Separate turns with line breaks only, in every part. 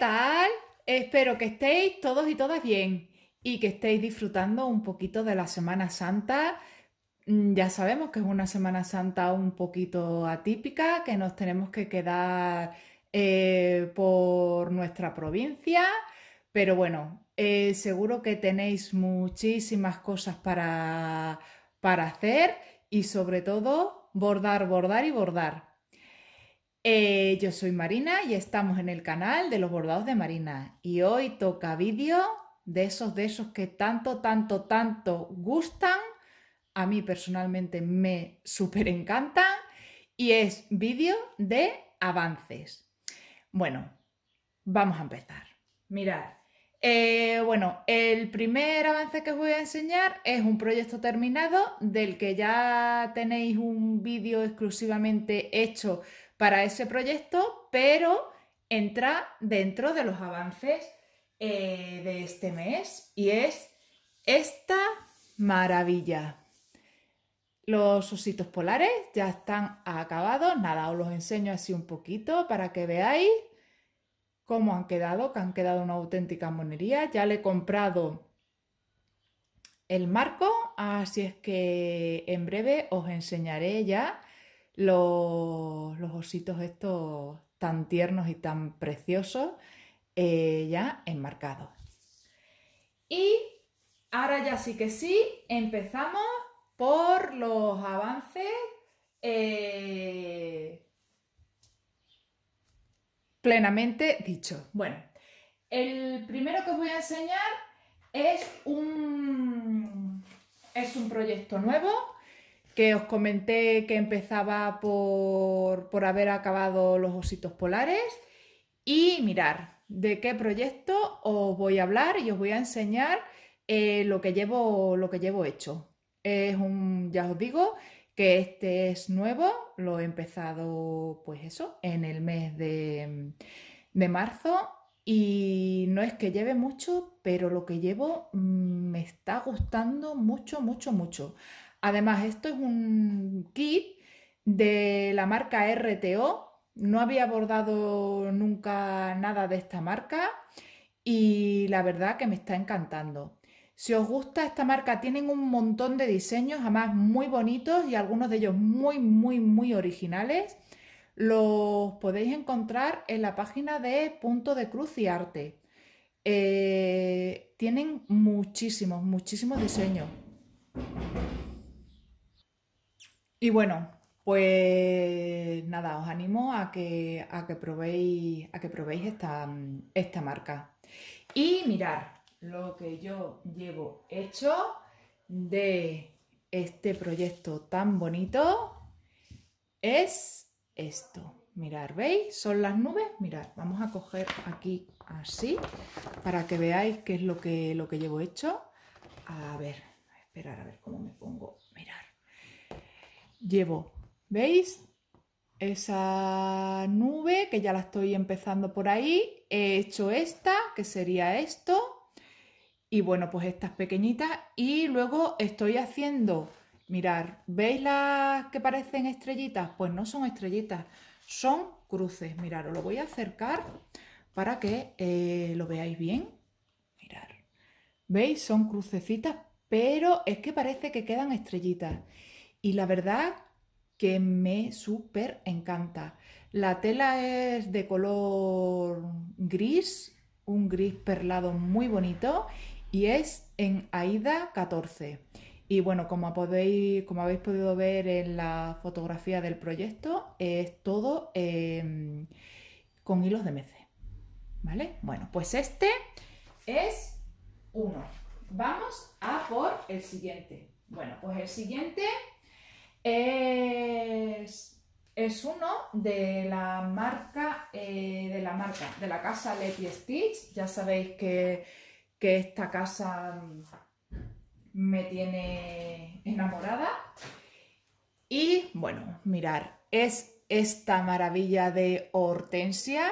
tal? Espero que estéis todos y todas bien y que estéis disfrutando un poquito de la Semana Santa. Mm, ya sabemos que es una Semana Santa un poquito atípica, que nos tenemos que quedar eh, por nuestra provincia, pero bueno, eh, seguro que tenéis muchísimas cosas para, para hacer y sobre todo bordar, bordar y bordar. Eh, yo soy Marina y estamos en el canal de los bordados de Marina y hoy toca vídeo de esos de esos que tanto, tanto, tanto gustan. A mí personalmente me súper encantan y es vídeo de avances. Bueno, vamos a empezar. Mirad, eh, bueno, el primer avance que os voy a enseñar es un proyecto terminado del que ya tenéis un vídeo exclusivamente hecho para ese proyecto, pero entra dentro de los avances eh, de este mes y es esta maravilla. Los ositos polares ya están acabados. Nada, os los enseño así un poquito para que veáis cómo han quedado, que han quedado una auténtica monería. Ya le he comprado el marco, así es que en breve os enseñaré ya los, ositos estos tan tiernos y tan preciosos eh, ya enmarcados. Y ahora ya sí que sí, empezamos por los avances eh, plenamente dicho Bueno, el primero que os voy a enseñar es un, es un proyecto nuevo que os comenté que empezaba por, haber acabado los ositos polares. Y mirar de qué proyecto os voy a hablar y os voy a enseñar eh, lo, que llevo, lo que llevo hecho. Es un, ya os digo, que este es nuevo, lo he empezado, pues eso, en el mes de, de marzo. Y no es que lleve mucho, pero lo que llevo mm, me está gustando mucho, mucho, mucho. Además, esto es un kit de la marca RTO. No había abordado nunca nada de esta marca y la verdad que me está encantando. Si os gusta esta marca, tienen un montón de diseños, además muy bonitos y algunos de ellos muy, muy, muy originales. Los podéis encontrar en la página de Punto de Cruz y Arte. Eh, tienen muchísimos, muchísimos diseños. Y bueno, pues nada, os animo a que, a que probéis, a que probéis esta, esta marca. Y mirar lo que yo llevo hecho de este proyecto tan bonito es esto. Mirar, ¿veis? Son las nubes. Mirar, vamos a coger aquí así para que veáis qué es lo que, lo que llevo hecho. A ver, esperar a ver cómo me pongo llevo, ¿veis? Esa nube que ya la estoy empezando por ahí. He hecho esta, que sería esto. Y bueno, pues estas pequeñitas. Y luego estoy haciendo, mirar, ¿veis las que parecen estrellitas? Pues no son estrellitas, son cruces. Mirad, os lo voy a acercar para que eh, lo veáis bien. Mirad, ¿veis? Son crucecitas, pero es que parece que quedan estrellitas. Y la verdad que me súper encanta. La tela es de color gris, un gris perlado muy bonito y es en Aida 14. Y bueno, como, podéis, como habéis podido ver en la fotografía del proyecto, es todo em, con hilos de mece. ¿Vale? Bueno, pues este es uno. Vamos a por el siguiente. Bueno, pues el siguiente es, es uno de la marca, eh, de la marca, de la casa Letty Stitch. Ya sabéis que, que esta casa mm, me tiene enamorada. Y bueno, mirar, es esta maravilla de hortensia.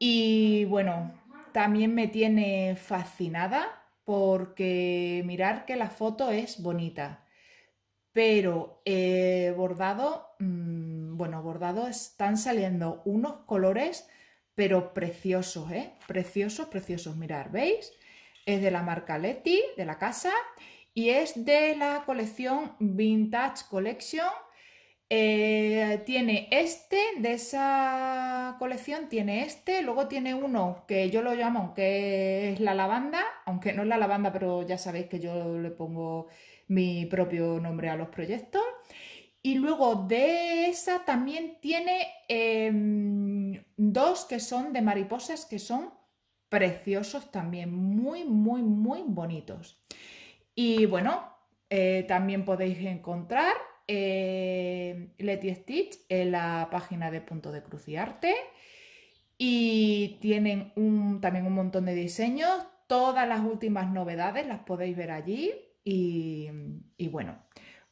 Y bueno, también me tiene fascinada porque mirar que la foto es bonita. Pero bordado, mm, bueno, bordado están saliendo unos colores, pero preciosos, ¿eh? Preciosos, preciosos. Mirar, ¿veis? Es de la marca Letty, de la casa, y es de la colección Vintage Collection. Eh, tiene este, de esa colección tiene este, luego tiene uno que yo lo llamo, que es la lavanda, aunque no es la lavanda, pero ya sabéis que yo le pongo mi propio nombre a los proyectos. Y luego de esa también tiene em, dos que son de mariposas que son preciosos también, muy, muy, muy bonitos. Y bueno, eh, también podéis encontrar eh, Letty Stitch en la página de Punto de Cruz y Arte. Y tienen también un montón de diseños. Todas las últimas novedades las podéis ver allí y, bueno,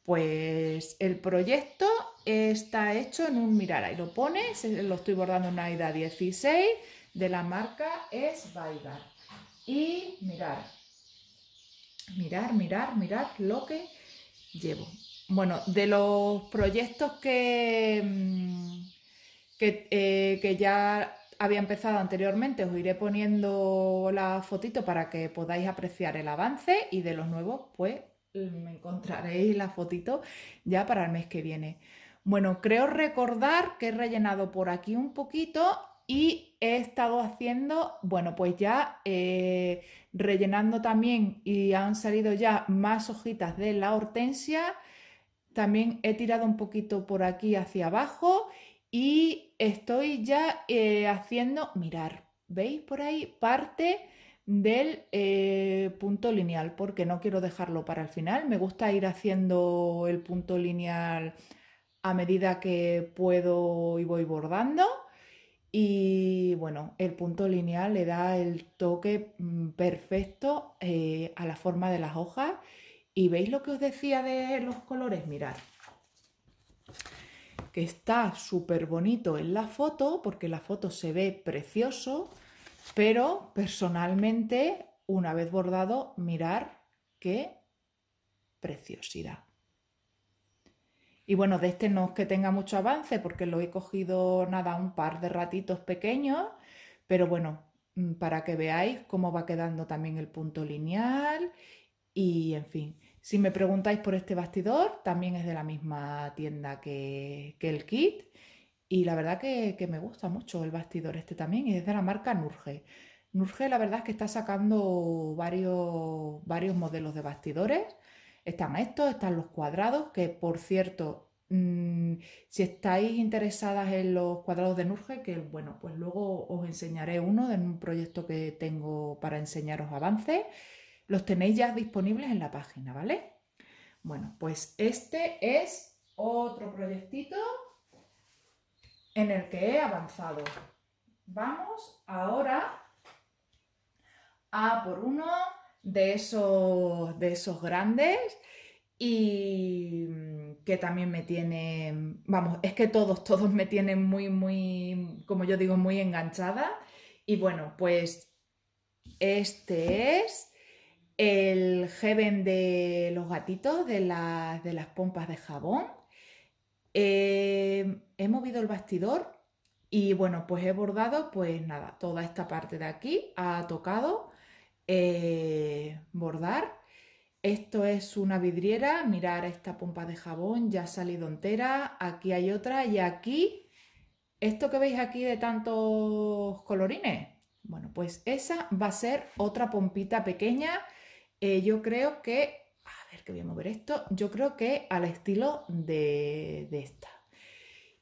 pues el proyecto está hecho en un mirar ahí lo pones, eh, lo estoy bordando en una ida 16 de la marca es Vaigar. Y mirar, mirar, mirar, mirar lo que llevo. Bueno, de los proyectos que, mm, que, eh, que ya había empezado anteriormente, os iré poniendo la fotito para que podáis apreciar el avance y de los nuevos, pues me encontraréis la fotito ya para el mes que viene. Bueno, creo recordar que he rellenado por aquí un poquito y he estado haciendo, bueno, pues ya eh, rellenando también y han salido ya más hojitas de la hortensia. También he tirado un poquito por aquí hacia abajo y estoy ya eh, haciendo, mirar, ¿veis por ahí? Parte del eh, punto lineal, porque no quiero dejarlo para el final, me gusta ir haciendo el punto lineal a medida que puedo y voy bordando. Y bueno, el punto lineal le da el toque mm, perfecto eh, a la forma de las hojas. Y veis lo que os decía de los colores, mirad que está súper bonito en la foto, porque la foto se ve precioso, pero personalmente, una vez bordado, mirar qué preciosidad. Y bueno, de este no es que tenga mucho avance, porque lo he cogido nada, un par de ratitos pequeños, pero bueno, mm, para que veáis cómo va quedando también el punto lineal y en fin. Si me preguntáis por este bastidor, también es de la misma tienda que, el kit. Y la verdad que, me gusta mucho el bastidor este también y es de la marca Nurge. Nurge la verdad es que está sacando varios, varios modelos de bastidores. Están estos, están los cuadrados, que por cierto, mm, si estáis interesadas en los cuadrados de Nurge, que bueno, pues luego os enseñaré uno de un proyecto que tengo para enseñaros avances. Los tenéis ya disponibles en la página, ¿vale? Bueno, pues este es otro proyectito en el que he avanzado. Vamos ahora a por uno de esos, de esos grandes y que también me tiene, vamos, es que todos, todos me tienen muy, muy, como yo digo, muy enganchada. Y bueno, pues este es el heaven de los gatitos, de, las pompas de jabón. Eh, he movido el bastidor y bueno, pues he bordado, pues nada, toda esta parte de aquí ha tocado eh, bordar. Esto es una vidriera, mirar esta pompa de jabón, ya ha salido entera, aquí hay otra y aquí, esto que veis aquí de tantos colorines, bueno, pues esa va a ser otra pompita pequeña eh, yo creo que, a ver que voy a mover esto, yo creo que al estilo de, esta.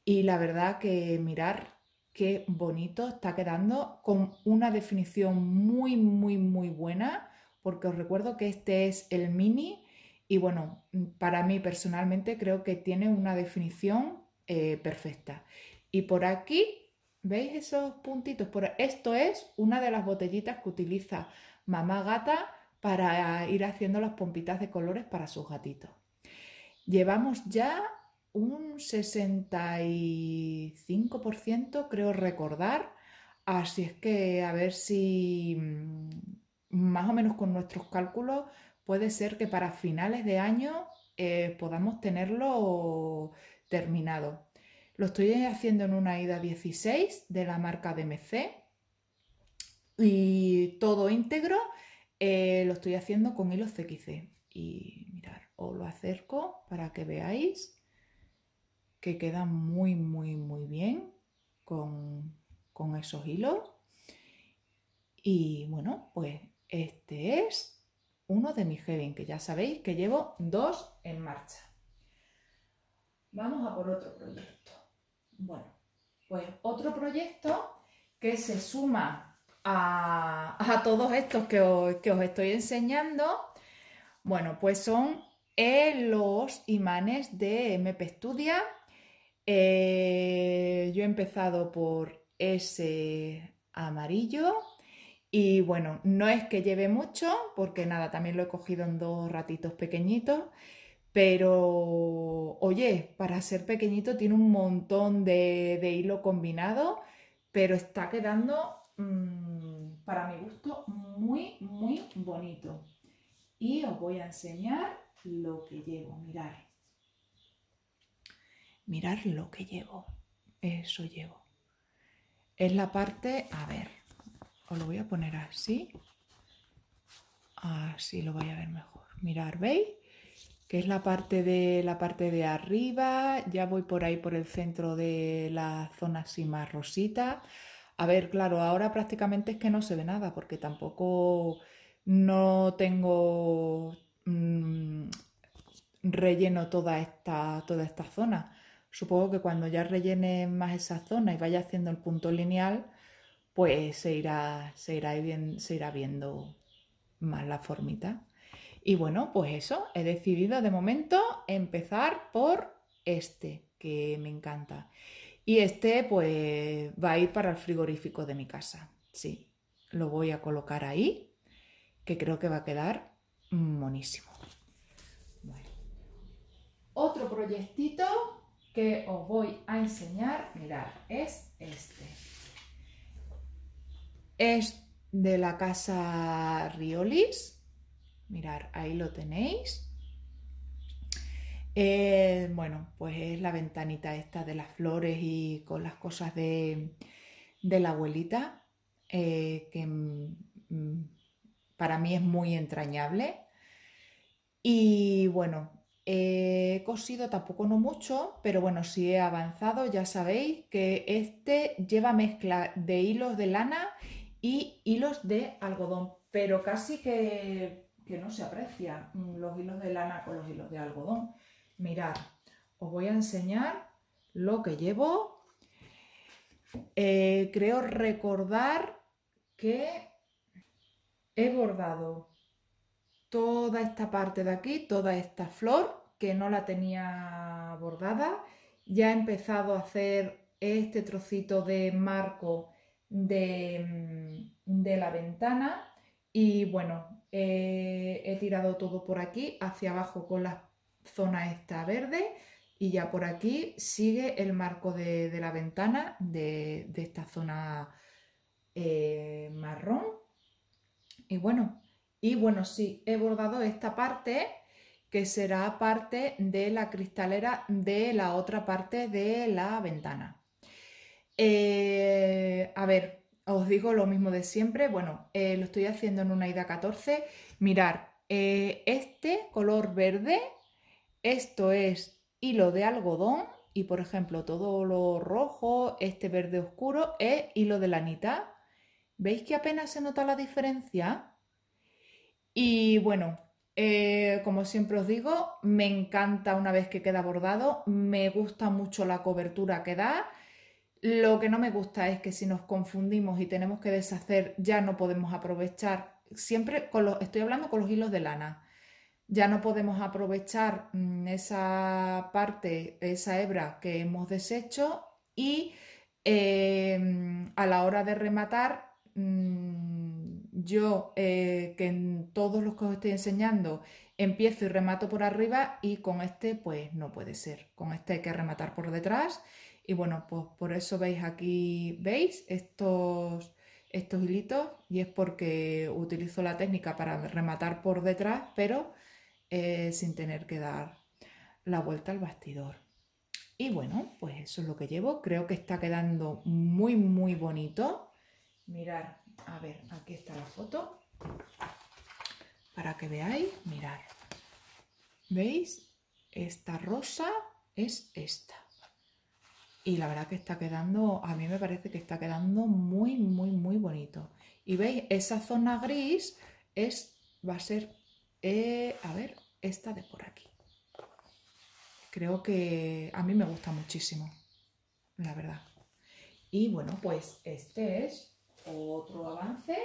Y la verdad que mirar qué bonito está quedando con una definición muy, muy, muy buena, porque os recuerdo que este es el mini y bueno, para mí personalmente creo que tiene una definición eh, perfecta. Y por aquí, ¿veis esos puntitos? Por, esto es una de las botellitas que utiliza Mamá Gata para ir haciendo las pompitas de colores para sus gatitos. Llevamos ya un 65%, creo recordar, así es que a ver si mm, más o menos con nuestros cálculos puede ser que para finales de año eh, podamos tenerlo terminado. Lo estoy haciendo en una ida 16 de la marca DMC y todo íntegro eh, lo estoy haciendo con hilos CXC. Y mirar, os lo acerco para que veáis que queda muy, muy, muy bien con, con esos hilos. Y bueno, pues este es uno de mis heaven, que ya sabéis que llevo dos en marcha. Vamos a por otro proyecto. Bueno, pues otro proyecto que se suma a, todos estos que os, estoy enseñando, bueno, pues son e los imanes de MP Estudia eh, yo he empezado por ese amarillo y bueno, no es que lleve mucho porque nada, también lo he cogido en dos ratitos pequeñitos, pero oye, para ser pequeñito tiene un montón de, de hilo combinado, pero está quedando Mm, para mi gusto, muy, muy bonito. Y os voy a enseñar lo que llevo. Mirar. Mirar lo que llevo. Eso llevo. Es la parte, a ver, os lo voy a poner así. Así lo voy a ver mejor. Mirar, ¿veis? que es la parte de la parte de arriba, ya voy por ahí por el centro de la zona así más rosita, a ver, claro, ahora prácticamente es que no se ve nada porque tampoco no tengo mm, relleno toda esta, toda esta zona. Supongo que cuando ya rellene más esa zona y vaya haciendo el punto lineal, pues se irá, se irá viendo más la formita. Y bueno, pues eso, he decidido de momento empezar por este, que me encanta. Y este pues va a ir para el frigorífico de mi casa. Sí, lo voy a colocar ahí, que creo que va a quedar monísimo. Otro proyectito que os voy a enseñar, mirad, es este. Es de la casa Riolis. Mirad, ahí lo tenéis. Eh, bueno, pues es la ventanita esta de las flores y con las cosas de, la abuelita, eh, que mm, para mí es muy entrañable. Y bueno, he cosido tampoco no mucho, pero bueno, si he avanzado ya sabéis que este lleva mezcla de hilos de lana y hilos de algodón, pero casi que, que no se aprecia mm, los hilos de lana con los hilos de algodón Mirad, os voy a enseñar lo que llevo. Eh, creo recordar que he bordado toda esta parte de aquí, toda esta flor que no la tenía bordada. Ya he empezado a hacer este trocito de marco de, mm, la ventana y bueno, eh, he tirado todo por aquí hacia abajo con las zona esta verde y ya por aquí sigue el marco de, la ventana de, esta zona eh, marrón. Y bueno, y bueno, sí, he bordado esta parte que será parte de la cristalera de la otra parte de la ventana. Eh, a ver, os digo lo mismo de siempre. Bueno, eh, lo estoy haciendo en una ida 14. Mirar, este color verde esto es hilo de algodón y por ejemplo todo lo rojo, este verde oscuro es hilo de lanita. ¿Veis que apenas se nota la diferencia? Y bueno, eh, como siempre os digo, me encanta una vez que queda bordado, me gusta mucho la cobertura que da. Lo que no me gusta es que si nos confundimos y tenemos que deshacer, ya no podemos aprovechar. Siempre con estoy hablando con los hilos de lana ya no podemos aprovechar mm, esa parte, esa hebra que hemos deshecho y em, a la hora de rematar, mm, yo eh, que en todos los que os estoy enseñando empiezo y remato por arriba y con este pues no puede ser, con este hay que rematar por detrás y bueno, pues por eso veis aquí, veis estos estos hilitos y es porque utilizo la técnica para rematar por detrás, pero eh, sin tener que dar la vuelta al bastidor. Y bueno, pues eso es lo que llevo. Creo que está quedando muy, muy bonito. Mirar, a ver, aquí está la foto. Para que veáis, mirad ¿Veis? Esta rosa es esta. Y la verdad que está quedando, a mí me parece que está quedando muy, muy, muy bonito. Y veis, esa zona gris es, va a ser eh, a ver, esta de por aquí. Creo que a mí me gusta muchísimo, la verdad. Y bueno, pues este es otro avance.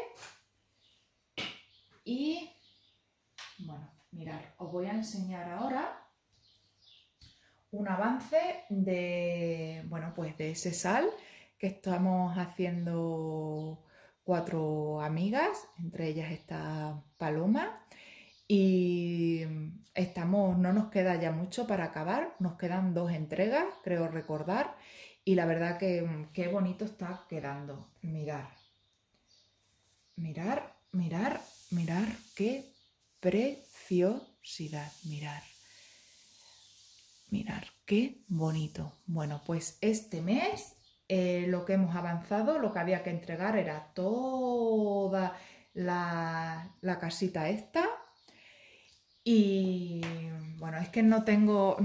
Y bueno, mirar, os voy a enseñar ahora un avance de, bueno, pues de ese sal que estamos haciendo cuatro amigas, entre ellas esta Paloma. Y mm, estamos, no nos queda ya mucho para acabar, nos quedan dos entregas, creo recordar, y la verdad que mm, qué bonito está quedando. Mirar, mirar, mirar, mirar, qué preciosidad, mirar. Mirar, qué bonito. Bueno, pues este mes eh, lo que hemos avanzado, lo que había que entregar era toda la, la casita esta, y bueno, es que no tengo,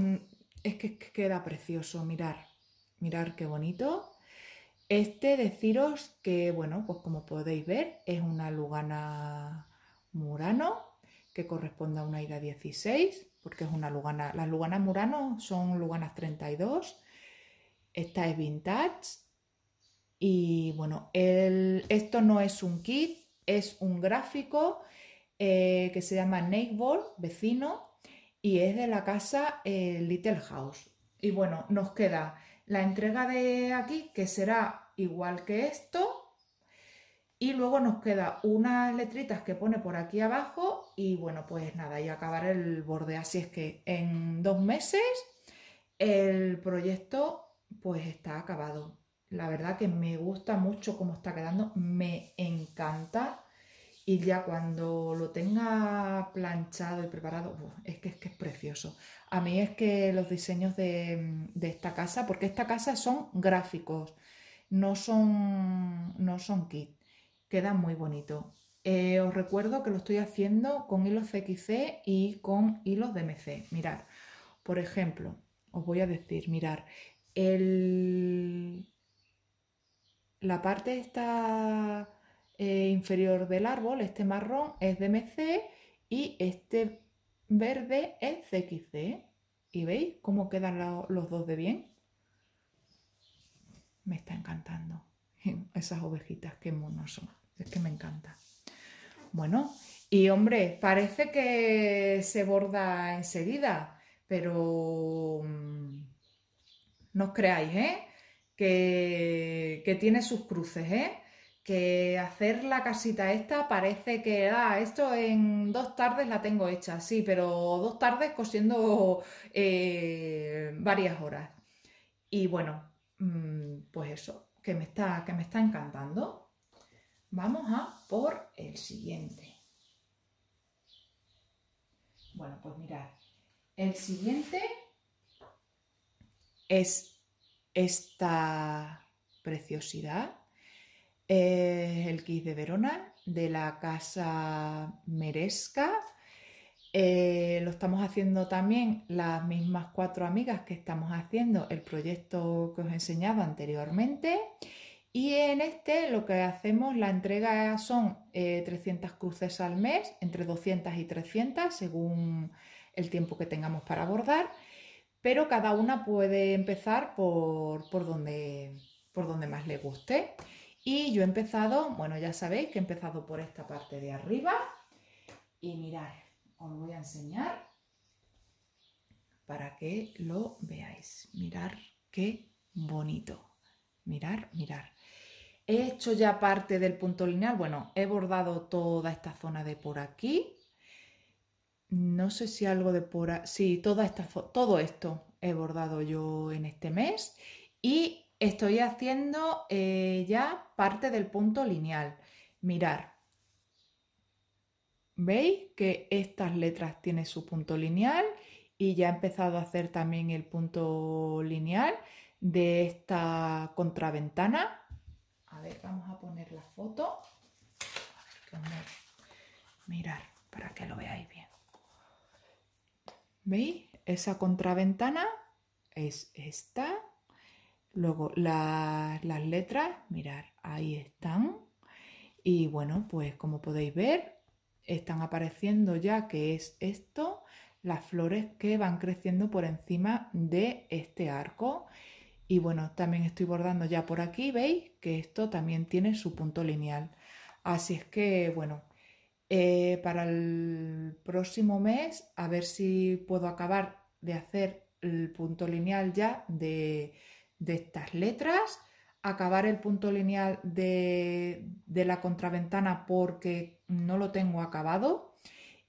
es que queda precioso, mirar, mirar qué bonito. Este deciros que, bueno, pues como podéis ver, es una Lugana Murano que corresponde a una ida 16, porque es una Lugana, las Luganas Murano son Luganas 32, esta es vintage y bueno, el, esto no es un kit, es un gráfico eh, que se llama Ball, vecino, y es de la casa eh, Little House. Y bueno, nos queda la entrega de aquí, que será igual que esto, y luego nos queda unas letritas que pone por aquí abajo y bueno, pues nada, y acabar el borde. Así es que en dos meses el proyecto pues está acabado. La verdad que me gusta mucho cómo está quedando, me encanta. Y ya cuando lo tenga planchado y preparado, es, que, es precioso. A mí es que los diseños de, esta casa, porque esta casa son gráficos, no son, no son kit, quedan muy bonito. Eh, os recuerdo que lo estoy haciendo con hilos CXC y con hilos DMC. Mirad, por ejemplo, os voy a decir, mirar, la parte está eh, inferior del árbol, este marrón es DMC y este verde es CXC. ¿Y veis cómo quedan los dos de bien? Me está encantando. Esas ovejitas, qué monos son. Es que me encanta. Bueno, y hombre, parece que se borda enseguida, pero mm, no os creáis, ¿eh? Que, que tiene sus cruces, ¿eh? que hacer la casita esta parece que, ah, esto en dos tardes la tengo hecha, sí, pero dos tardes cosiendo eh, varias horas. Y bueno, mm, pues eso, que me está, que me está encantando. Vamos a por el siguiente. Bueno, pues mirad, el siguiente es esta preciosidad es el Kiss de Verona, de la casa Meresca. Eh, lo estamos haciendo también las mismas cuatro amigas que estamos haciendo el proyecto que os enseñaba anteriormente. Y en este lo que hacemos, la entrega son 300 eh, cruces al mes, entre 200 y 300, según el tiempo que tengamos para abordar. Pero cada una puede empezar por donde más le guste. Y yo he empezado, bueno, ya sabéis que he empezado por esta parte de arriba. Y mirad, os voy a enseñar para que lo veáis. Mirar qué bonito. Mirar, mirar. He hecho ya parte del punto lineal. Bueno, he bordado toda esta zona de por aquí. No sé si algo de por... aquí. Sí, toda esta, todo esto he bordado yo en este mes. Y estoy haciendo eh, ya parte del punto lineal. Mirar. ¿Veis que estas letras tienen su punto lineal? Y ya he empezado a hacer también el punto lineal de esta contraventana. A ver, vamos a poner la foto. mirar para que lo veáis bien. ¿Veis? Esa contraventana es esta Luego las letras, mirar ahí están. Y bueno, pues como podéis ver, están apareciendo ya que es esto, las flores que van creciendo por encima de este arco. Y bueno, también estoy bordando ya por aquí, veis que esto también tiene su punto lineal. Así es que, bueno, eh, para el próximo mes, a ver si puedo acabar de hacer el punto lineal ya de de estas letras, acabar el punto lineal de, la contraventana porque no lo tengo acabado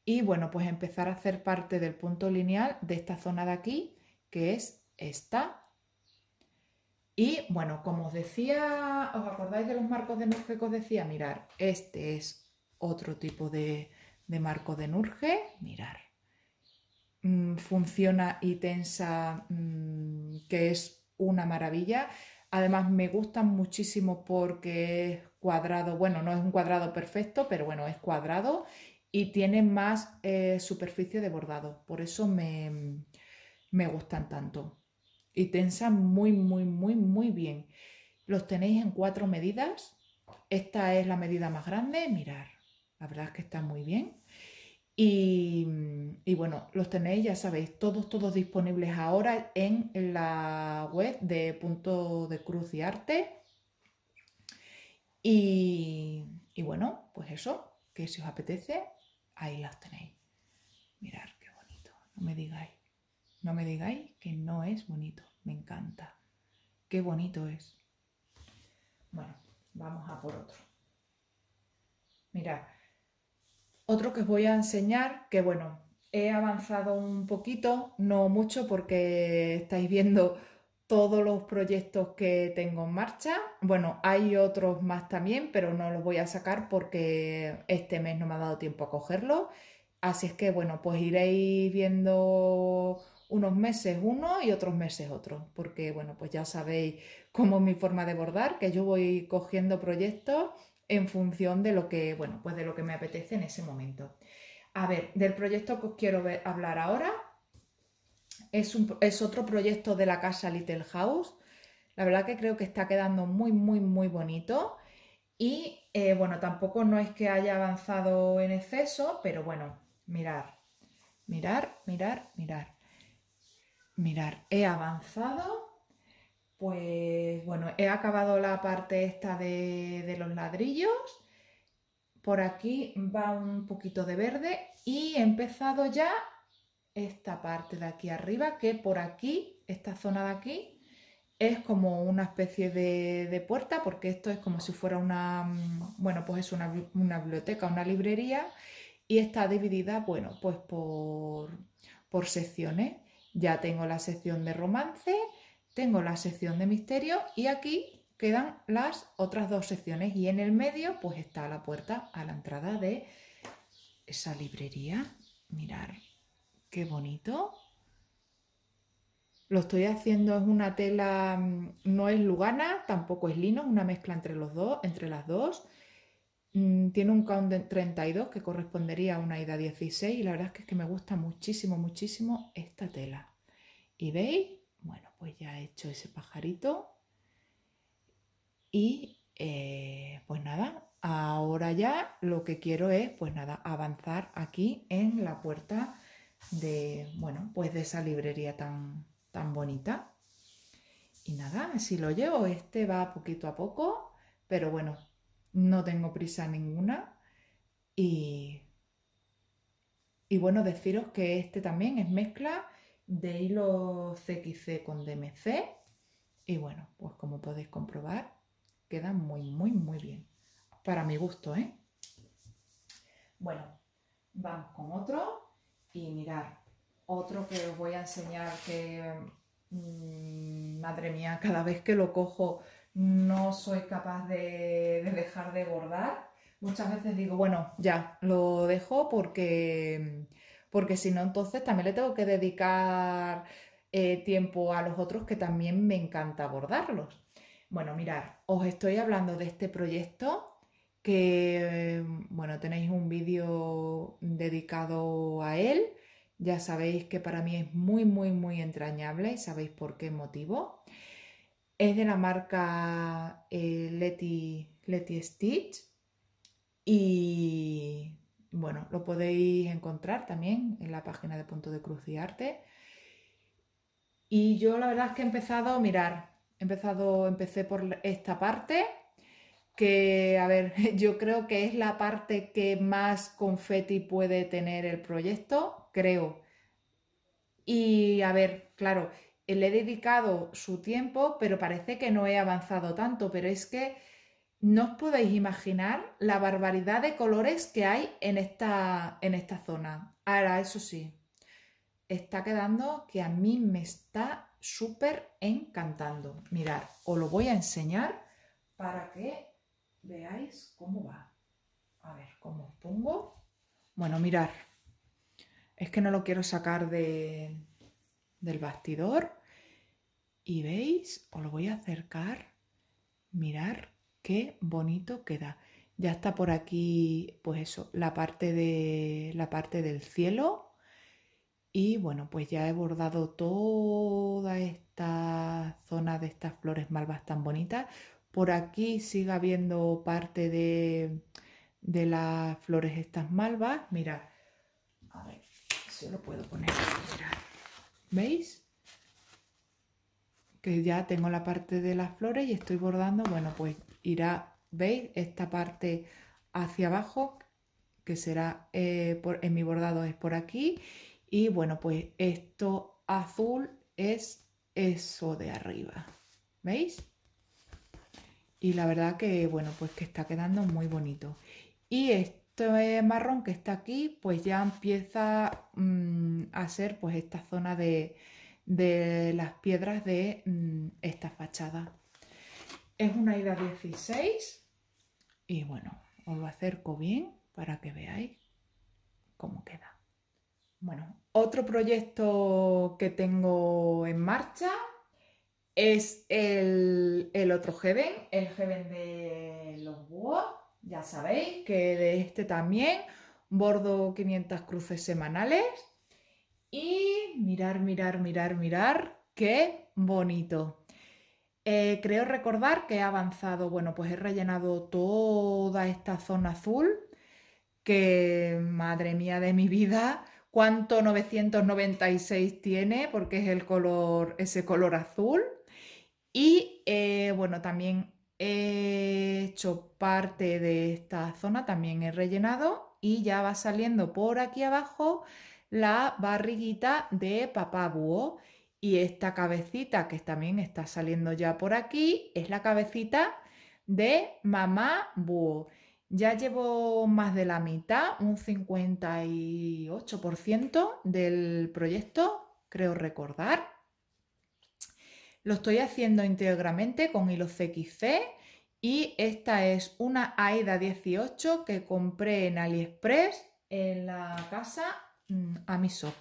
y bueno, pues empezar a hacer parte del punto lineal de esta zona de aquí, que es esta. Y bueno, como os decía, ¿os acordáis de los marcos de Nurge que os decía? Mirar, este es otro tipo de, marco de Nurge, mirar. Mm, funciona y tensa, mm, que es una maravilla. Además me gustan muchísimo porque es cuadrado, bueno, no es un cuadrado perfecto, pero bueno, es cuadrado y tiene más eh, superficie de bordado. Por eso me, me gustan tanto. Y tensan muy, muy, muy, muy bien. Los tenéis en cuatro medidas. Esta es la medida más grande, mirar. La verdad es que está muy bien. Mm, y, bueno, los tenéis, ya sabéis, todos, todos disponibles ahora en la web de Punto de Cruz y Arte. Y, y bueno, pues eso, que si os apetece, ahí los tenéis. Mirad qué bonito, no me digáis, no me digáis que no es bonito, me encanta. Qué bonito es. Bueno, vamos a por otro. Mirad. Otro que os voy a enseñar, que bueno, he avanzado un poquito, no mucho porque estáis viendo todos los proyectos que tengo en marcha. Bueno, hay otros más también, pero no los voy a sacar porque este mes no me ha dado tiempo a cogerlos. Así es que, bueno, pues iréis viendo unos meses uno y otros meses otro, porque, bueno, pues ya sabéis cómo es mi forma de bordar, que yo voy cogiendo proyectos en función de lo que, bueno, pues de lo que me apetece en ese momento. A ver, del proyecto que os quiero hablar ahora es, otro proyecto de la casa Little House. La verdad que creo que está quedando muy, muy, muy bonito. Y eh, bueno, tampoco no es que haya avanzado en exceso, pero bueno, mirar, mirar, mirar, mirar, mirar. He avanzado pues bueno, he acabado la parte esta de, los ladrillos. Por aquí va un poquito de verde y he empezado ya esta parte de aquí arriba, que por aquí, esta zona de aquí, es como una especie de, puerta, porque esto es como si fuera una, mm, bueno, pues es una, biblioteca, una librería, y está dividida, bueno, pues por, por secciones. Ya tengo la sección de romance, tengo la sección de misterio y aquí quedan las otras dos secciones y en el medio pues está la puerta a la entrada de esa librería. Mirar, qué bonito. Lo estoy haciendo es una tela, mm, no es lugana, tampoco es lino, es una mezcla entre los dos, entre las dos. Mm, tiene un count 32 que correspondería a una ida 16 y la verdad es que, es que me gusta muchísimo, muchísimo esta tela. Y veis, pues ya he hecho ese pajarito. Y eh, pues nada, ahora ya lo que quiero es, pues nada, avanzar aquí en la puerta de, bueno, pues de esa librería tan, bonita. Y nada, así lo llevo. Este va poquito a poco, pero bueno, no tengo prisa ninguna. Y, y bueno, deciros que este también es mezcla de hilo CXC con DMC y bueno, pues como podéis comprobar, queda muy, muy, muy bien. Para mi gusto, ¿eh? Bueno, vamos con otro y mirad, otro que os voy a enseñar que, mm, madre mía, cada vez que lo cojo no soy capaz de, de dejar de bordar. Muchas veces digo, bueno, ya, lo dejo porque porque si no, entonces también le tengo que dedicar eh, tiempo a los otros que también me encanta abordarlos. Bueno, mirar, os estoy hablando de este proyecto que, bueno, tenéis un vídeo dedicado a él. Ya sabéis que para mí es muy, muy, muy entrañable y sabéis por qué motivo. Es de la marca Letty, eh, Letty Stitch y bueno, lo podéis encontrar también en la página de Punto de Cruz y Arte. Y yo la verdad es que he empezado a mirar, empezado, empecé por esta parte, que a ver, yo creo que es la parte que más confeti puede tener el proyecto, creo. Y a ver, claro, le he dedicado su tiempo, pero parece que no he avanzado tanto, pero es que no os podéis imaginar la barbaridad de colores que hay en esta, en esta zona. Ahora, eso sí, está quedando que a mí me está súper encantando. Mirad, os lo voy a enseñar para que veáis cómo va. A ver, ¿cómo os pongo? Bueno, mirar. Es que no lo quiero sacar del bastidor. Y veis, os lo voy a acercar. Mirar Qué bonito queda. Ya está por aquí, pues eso, la parte, de, la parte del cielo. Y bueno, pues ya he bordado toda esta zona de estas flores malvas tan bonitas. Por aquí sigue habiendo parte de, de las flores estas malvas. Mira, a ver si lo puedo poner. ¿Veis? que ya tengo la parte de las flores y estoy bordando, bueno, pues irá, veis, esta parte hacia abajo, que será eh, por, en mi bordado es por aquí, y bueno, pues esto azul es eso de arriba, ¿veis? Y la verdad que, bueno, pues que está quedando muy bonito. Y este marrón que está aquí, pues ya empieza mm, a ser pues esta zona de de las piedras de mm, esta fachada. Es una ida 16 y bueno, os lo acerco bien para que veáis cómo queda. Bueno, otro proyecto que tengo en marcha es el, el otro Heaven, el Heaven de los búhos. Ya sabéis que de este también bordo 500 cruces semanales y mirar, mirar, mirar, mirar, qué bonito. Eh, creo recordar que he avanzado, bueno, pues he rellenado toda esta zona azul, que madre mía de mi vida, cuánto 996 tiene, porque es el color, ese color azul. Y eh, bueno, también he hecho parte de esta zona, también he rellenado y ya va saliendo por aquí abajo la barriguita de papá búho. Y esta cabecita que también está saliendo ya por aquí es la cabecita de mamá búho. Ya llevo más de la mitad, un 58% del proyecto, creo recordar. Lo estoy haciendo íntegramente con hilo CXC y esta es una AIDA 18 que compré en AliExpress en la casa Mm, a mi shop.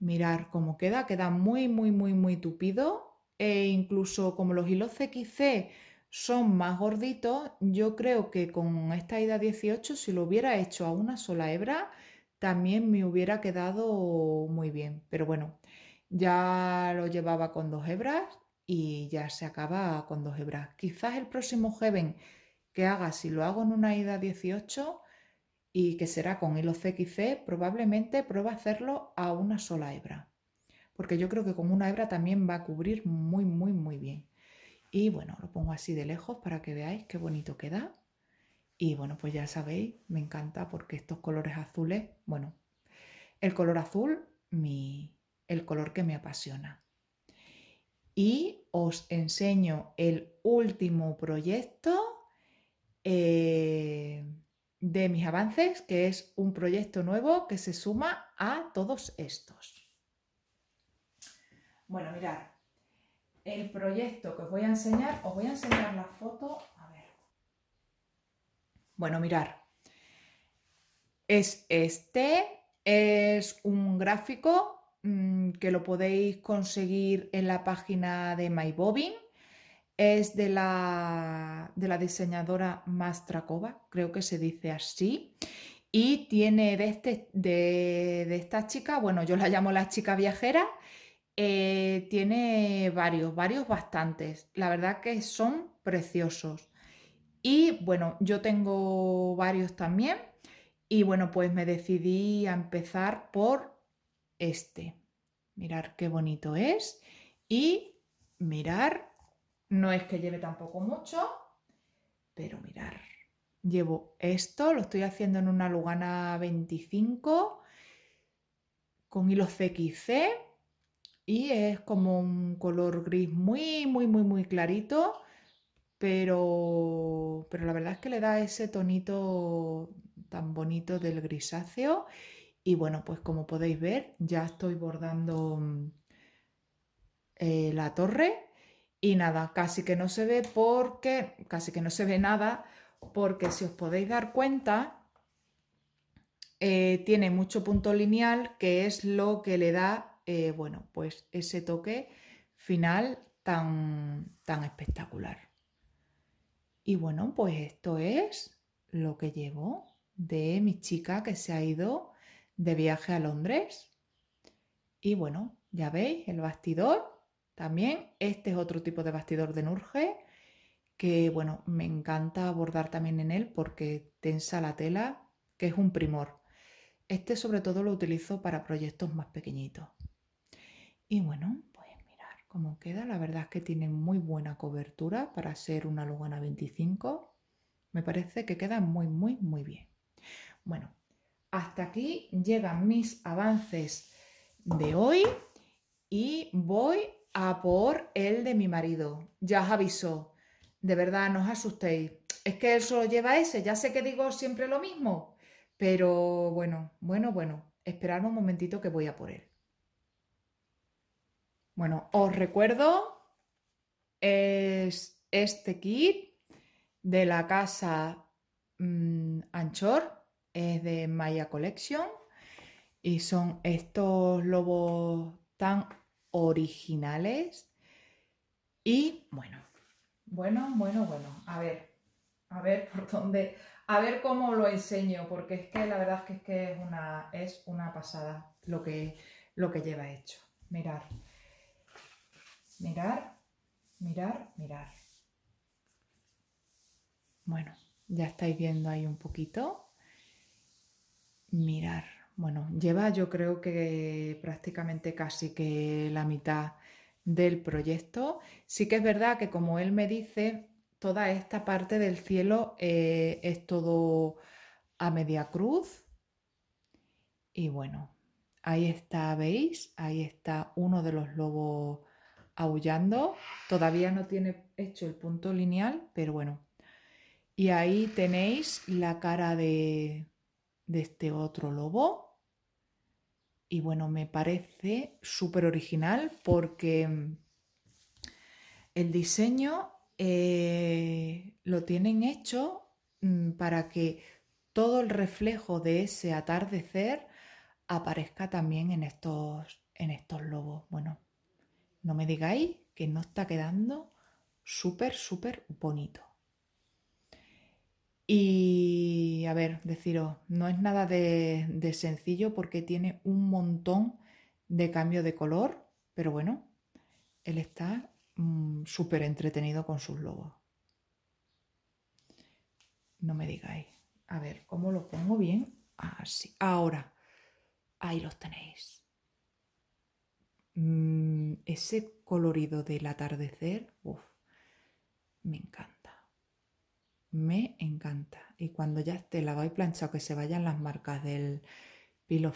Mirar cómo queda, queda muy, muy, muy, muy tupido e incluso como los hilos xc son más gorditos, yo creo que con esta ida 18, si lo hubiera hecho a una sola hebra, también me hubiera quedado muy bien. Pero bueno, ya lo llevaba con dos hebras y ya se acaba con dos hebras. Quizás el próximo Heaven que haga, si lo hago en una ida 18, y que será con hilo CXC, probablemente prueba hacerlo a una sola hebra, porque yo creo que con una hebra también va a cubrir muy, muy, muy bien. Y bueno, lo pongo así de lejos para que veáis qué bonito queda. Y bueno, pues ya sabéis, me encanta porque estos colores azules, bueno, el color azul, mi, el color que me apasiona. Y os enseño el último proyecto. Eh de mis avances, que es un proyecto nuevo que se suma a todos estos. Bueno, mirad, el proyecto que os voy a enseñar, os voy a enseñar la foto, a ver. Bueno, mirar. Es este, es un gráfico mm, que lo podéis conseguir en la página de MyBobin, es de la, diseñadora Mastracova creo que se dice así. Y tiene de, este, de, esta chica, bueno, yo la llamo la chica viajera, eh, tiene varios, varios bastantes. La verdad que son preciosos. Y bueno, yo tengo varios también. Y bueno, pues me decidí a empezar por este. Mirar qué bonito es. Y mirar no es que lleve tampoco mucho, pero mirar, llevo esto, lo estoy haciendo en una Lugana 25 con hilo CXC y es como un color gris muy, muy, muy, muy clarito, pero, pero la verdad es que le da ese tonito tan bonito del grisáceo y bueno, pues como podéis ver, ya estoy bordando mm, eh, la torre y nada, casi que no se ve porque, casi que no se ve nada, porque si os podéis dar cuenta, eh, tiene mucho punto lineal, que es lo que le da, eh, bueno, pues ese toque final tan, tan espectacular. Y bueno, pues esto es lo que llevo de mi chica que se ha ido de viaje a Londres. Y bueno, ya veis el bastidor también este es otro tipo de bastidor de Nurge que bueno, me encanta abordar también en él porque tensa la tela, que es un primor. Este sobre todo lo utilizo para proyectos más pequeñitos. Y bueno, pues mirar cómo queda. La verdad es que tiene muy buena cobertura para ser una Lugana 25. Me parece que queda muy, muy, muy bien. Bueno, hasta aquí llegan mis avances de hoy y voy a por el de mi marido. Ya os aviso De verdad, no os asustéis. Es que él solo lleva ese. Ya sé que digo siempre lo mismo. Pero bueno, bueno, bueno. Esperadme un momentito que voy a por él. Bueno, os recuerdo, es este kit de la casa mm, Anchor, es de Maya Collection y son estos lobos tan originales. Y bueno, bueno, bueno, bueno, a ver, a ver por dónde, a ver cómo lo enseño, porque es que la verdad es que es, una, es una pasada lo que, lo que lleva hecho. Mirar, mirar, mirar, mirar. Bueno, ya estáis viendo ahí un poquito. Mirar. Bueno, lleva yo creo que prácticamente casi que la mitad del proyecto. Sí que es verdad que como él me dice, toda esta parte del cielo eh, es todo a media cruz. Y bueno, ahí está, veis, ahí está uno de los lobos aullando. Todavía no tiene hecho el punto lineal, pero bueno. Y ahí tenéis la cara de, de este otro lobo. Y bueno, me parece súper original porque mm, el diseño eh, lo tienen hecho mm, para que todo el reflejo de ese atardecer aparezca también en estos, en estos lobos. Bueno, no me digáis que no está quedando súper, súper bonito. Y a ver, deciros, no es nada de, sencillo porque tiene un montón de cambio de color, pero bueno, él está mm, súper entretenido con sus lobos. No me digáis. A ver, ¿cómo lo pongo bien? Así. Ahora, ahí los tenéis. Mm, ese colorido del atardecer, uff, me encanta. Me encanta. Y cuando ya esté lavado y planchado, que se vayan las marcas del pilo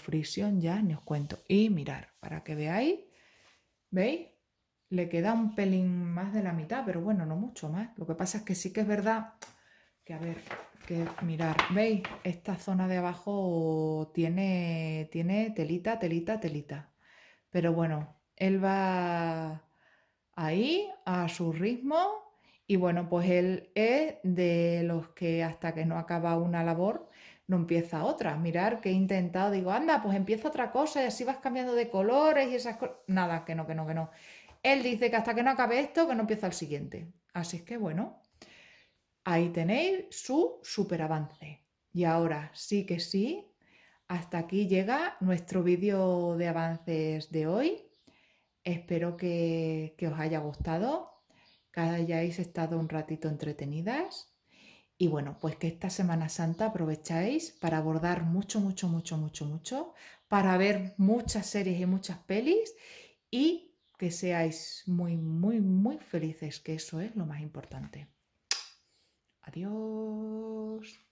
ya ni os cuento. Y mirar, para que veáis, ¿veis? Le queda un pelín más de la mitad, pero bueno, no mucho más. Lo que pasa es que sí que es verdad que, a ver, que mirar, ¿veis? Esta zona de abajo tiene, tiene telita, telita, telita. Pero bueno, él va ahí a su ritmo y bueno, pues él es de los que hasta que no acaba una labor, no empieza otra. Mirar que he intentado, digo, anda, pues empieza otra cosa y así vas cambiando de colores y esas cosas. Nada, que no, que no, que no. Él dice que hasta que no acabe esto, que no empieza el siguiente. Así es que bueno, ahí tenéis su super avance Y ahora sí que sí, hasta aquí llega nuestro vídeo de avances de hoy. Espero que os haya gustado que hayáis estado un ratito entretenidas. Y bueno, pues que esta Semana Santa aprovecháis para abordar mucho, mucho, mucho, mucho, mucho, para ver muchas series y muchas pelis y que seáis muy, muy, muy felices, que eso es lo más importante. Adiós.